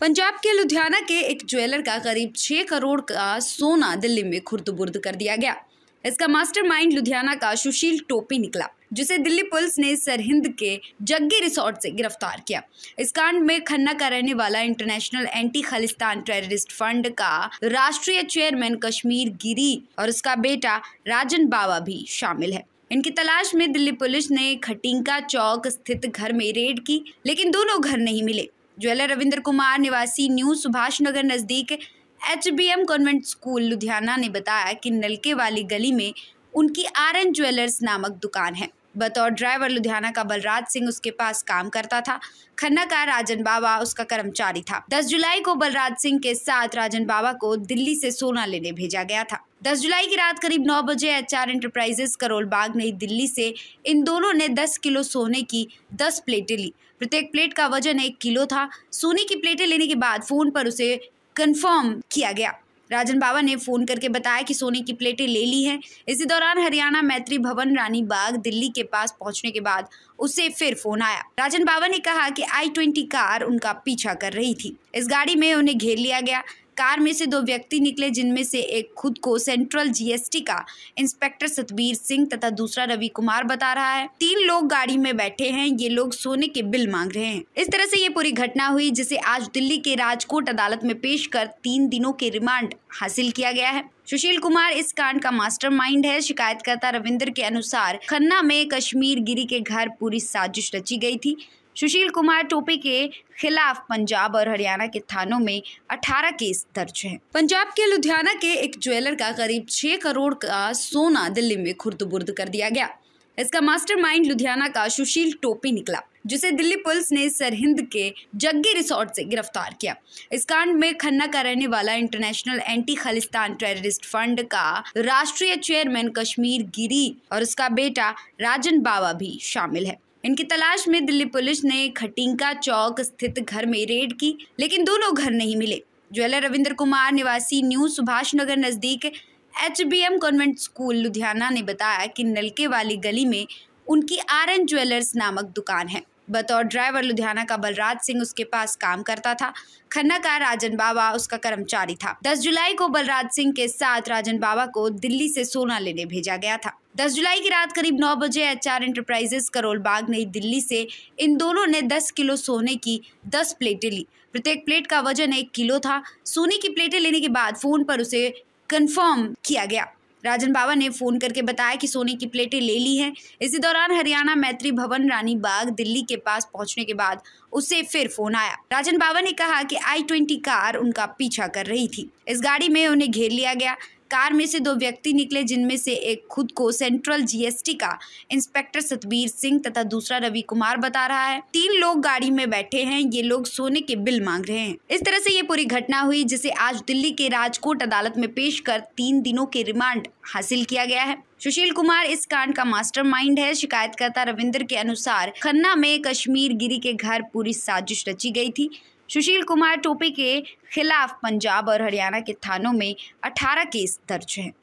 पंजाब के लुधियाना के एक ज्वेलर का करीब छह करोड़ का सोना दिल्ली में खुर्द बुर्द कर दिया गया इसका मास्टरमाइंड लुधियाना का सुशील टोपी निकला जिसे दिल्ली पुलिस ने सरहिंद के जग्गी रिसोर्ट से गिरफ्तार किया इस कांड में खन्ना का रहने वाला international anti Khalistan terrorist fund का राष्ट्रीय चेयरमैन कश्मीर गिरी और उसका बेटा राजन बाबा भी शामिल है इनकी तलाश में दिल्ली पुलिस ने खटिंका चौक स्थित घर में रेड की लेकिन दोनों घर नहीं मिले ज्वेलर रविंद्र कुमार निवासी न्यू सुभाष नगर नज़दीक H B M convent school Ludhiana ने बताया कि नलके वाली गली में उनकी आर एन ज्वेलर्स नामक दुकान है बतौर ड्राइवर लुधियाना का बलराज सिंह उसके पास काम करता था खन्ना का राजन बाबा उसका कर्मचारी था 10 जुलाई को बलराज सिंह के साथ राजन बाबा को दिल्ली से सोना लेने भेजा गया था 10 जुलाई की रात करीब 9 बजे H R enterprises Karol Bagh नई दिल्ली से इन दोनों ने 10 किलो सोने की 10 प्लेटें ली प्रत्येक प्लेट का वजन एक किलो था सोने की प्लेटें लेने के बाद फोन पर उसे कन्फर्म किया गया राजन बाबा ने फ़ोन करके बताया कि सोने की प्लेटें ले ली हैं इसी दौरान हरियाणा मैत्री भवन रानी बाग दिल्ली के पास पहुंचने के बाद उसे फिर फोन आया राजन बाबा ने कहा कि आई ट्वेंटी कार उनका पीछा कर रही थी इस गाड़ी में उन्हें घेर लिया गया कार में से दो व्यक्ति निकले जिनमें से एक खुद को सेंट्रल जीएसटी का इंस्पेक्टर सतबीर सिंह तथा दूसरा रवि कुमार बता रहा है तीन लोग गाड़ी में बैठे हैं ये लोग सोने के बिल मांग रहे हैं इस तरह से ये पूरी घटना हुई जिसे आज दिल्ली के राजकोट अदालत में पेश कर तीन दिनों के रिमांड हासिल किया गया है सुशील कुमार इस कांड का मास्टरमाइंड है शिकायतकर्ता रविंद्र के अनुसार खन्ना में कश्मीर गिरी के घर पूरी साजिश रची गई थी सुशील कुमार टोपी के खिलाफ पंजाब और हरियाणा के थानों में 18 केस दर्ज हैं। पंजाब के लुधियाना के एक ज्वेलर का करीब 6 करोड़ का सोना दिल्ली में खुर्द बुर्द कर दिया गया इसका मास्टरमाइंड लुधियाना का सुशील टोपी निकला जिसे दिल्ली पुलिस ने सरहिंद के जग्गी रिसोर्ट से गिरफ्तार किया इस कांड में खन्ना का रहने वाला international anti Khalistan terrorist fund का राष्ट्रीय चेयरमैन कश्मीर गिरी और उसका बेटा राजन बाबा भी शामिल है इनकी तलाश में दिल्ली पुलिस ने खटिंका चौक स्थित घर में रेड की लेकिन दोनों घर नहीं मिले ज्वेलर रविंद्र कुमार निवासी न्यू सुभाष नगर नज़दीक H B M convent school Ludhiana ने बताया कि नलके वाली गली में उनकी आर एन ज्वेलर्स नामक दुकान है बतौर ड्राइवर लुधियाना का बलराज सिंह उसके पास काम करता था खन्ना का राजन बाबा उसका कर्मचारी था 10 जुलाई को बलराज सिंह के साथ राजन बाबा को दिल्ली से सोना लेने भेजा गया था 10 जुलाई की रात करीब 9 बजे एचआर एंटरप्राइजेस करोल बाग नई दिल्ली से इन दोनों ने 10 किलो सोने की 10 प्लेटें ली प्रत्येक प्लेट का वजन एक किलो था सोने की प्लेटें लेने के बाद फ़ोन पर उसे कंफर्म किया गया राजन बाबा ने फ़ोन करके बताया कि सोने की प्लेटें ले ली हैं इसी दौरान हरियाणा मैत्री भवन रानी बाग दिल्ली के पास पहुंचने के बाद उसे फिर फोन आया राजन बाबा ने कहा कि आई ट्वेंटी कार उनका पीछा कर रही थी इस गाड़ी में उन्हें घेर लिया गया कार में से दो व्यक्ति निकले जिनमें से एक खुद को सेंट्रल जीएसटी का इंस्पेक्टर सतबीर सिंह तथा दूसरा रवि कुमार बता रहा है तीन लोग गाड़ी में बैठे हैं ये लोग सोने के बिल मांग रहे हैं इस तरह से ये पूरी घटना हुई जिसे आज दिल्ली के राजकोट अदालत में पेश कर तीन दिनों के रिमांड हासिल किया गया है सुशील कुमार इस कांड का मास्टरमाइंड है शिकायतकर्ता रविंद्र के अनुसार खन्ना में कश्मीर गिरी के घर पूरी साजिश रची गई थी सुशील कुमार टोपे के खिलाफ पंजाब और हरियाणा के थानों में 18 केस दर्ज हैं